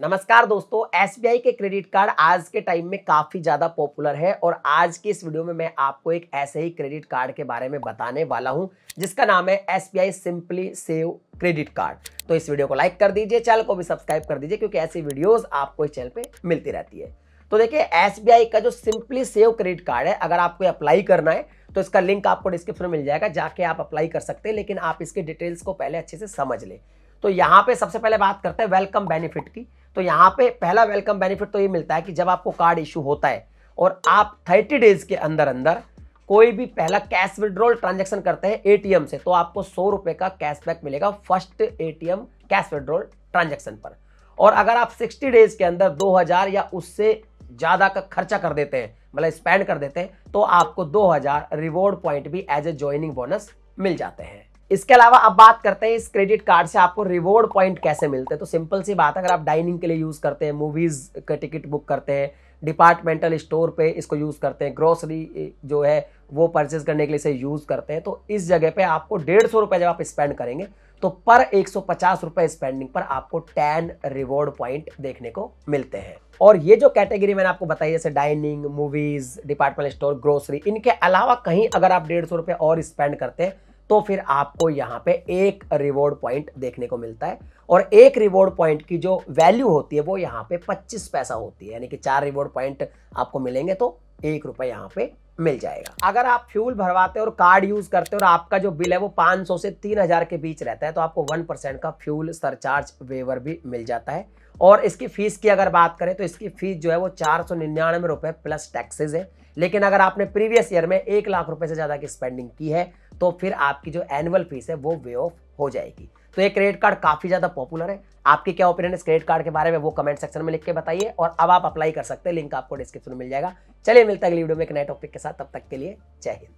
नमस्कार दोस्तों एस के क्रेडिट कार्ड आज के टाइम में काफ़ी ज़्यादा पॉपुलर है और आज की इस वीडियो में मैं आपको एक ऐसे ही क्रेडिट कार्ड के बारे में बताने वाला हूं जिसका नाम है S I simply save credit card तो इस वीडियो को लाइक कर दीजिए चैनल को भी सब्सक्राइब कर दीजिए क्योंकि ऐसी वीडियोज आपको इस चैनल पर मिलती रहती है तो देखिए एस का जो सिंपली सेव क्रेडिट कार्ड है अगर आपको अप्लाई करना है तो इसका लिंक आपको डिस्क्रिप्शन में मिल जाएगा जाके आप अप्लाई कर सकते हैं लेकिन आप इसके डिटेल्स को पहले अच्छे से समझ लें तो यहां पे सबसे पहले बात करते हैं वेलकम बेनिफिट की तो यहां पे पहला वेलकम बेनिफिट तो ये मिलता है कि जब आपको कार्ड इश्यू होता है और आप थर्टी डेज के अंदर अंदर कोई भी पहला कैश विड्रॉल ट्रांजेक्शन करते हैं एटीएम से तो आपको सौ रुपए का कैशबैक मिलेगा first ATM cash withdrawal transaction पर और अगर आप 60 डेज के अंदर 2000 या उससे ज़्यादा का खर्चा कर देते हैं मतलब स्पेंड कर देते हैं तो आपको 2000 रिवॉर्ड पॉइंट भी एज ए ज्वाइनिंग बोनस मिल जाते हैं इसके अलावा अब बात करते हैं इस क्रेडिट कार्ड से आपको रिवॉर्ड पॉइंट कैसे मिलते हैं तो सिंपल सी बात है अगर आप डाइनिंग के लिए यूज़ करते हैं मूवीज़ का टिकट बुक करते हैं डिपार्टमेंटल स्टोर पे इसको यूज़ करते हैं ग्रोसरी जो है वो परचेज करने के लिए इसे यूज़ करते हैं तो इस जगह पे आपको डेढ़ सौ रुपये जब आप स्पेंड करेंगे तो पर एक सौ पचास रुपये स्पेंडिंग पर आपको टेन रिवॉर्ड पॉइंट देखने को मिलते हैं और ये जो कैटेगरी मैंने आपको बताई जैसे dining movies departmental store grocery इनके अलावा कहीं अगर आप डेढ़ सौ रुपये और स्पेंड करते हैं तो फिर आपको यहाँ पे एक रिवॉर्ड पॉइंट देखने को मिलता है और एक रिवॉर्ड पॉइंट की जो वैल्यू होती है वो यहाँ पे 25 पैसा होती है यानी कि चार रिवॉर्ड पॉइंट आपको मिलेंगे तो एक रुपए यहाँ पे मिल जाएगा अगर आप फ्यूल भरवाते हो और कार्ड यूज करते हो और आपका जो बिल है वो 500 से 3000 के बीच रहता है तो आपको 1 परसेंट का फ्यूल सरचार्ज वेवर भी मिल जाता है और इसकी फीस की अगर बात करें तो इसकी फीस जो है वो चार सौ निन्यानवे रुपए प्लस टैक्सेज है लेकिन अगर आपने प्रीवियस ईयर में एक लाख रुपए से ज़्यादा की स्पेंडिंग की है तो फिर आपकी जो एनुअल फीस है वो वे ऑफ हो जाएगी तो ये क्रेडिट कार्ड काफ़ी ज़्यादा पॉपुलर है आपकी क्या ओपिनियन इस क्रेडिट कार्ड के बारे में वो कमेंट सेक्शन में लिख के बताइए और अब आप अप्लाई कर सकते हैं लिंक आपको डिस्क्रिप्शन में मिल जाएगा चलिए मिलता है अगली वीडियो में एक नए टॉपिक के साथ तब तक के लिए जय हिंद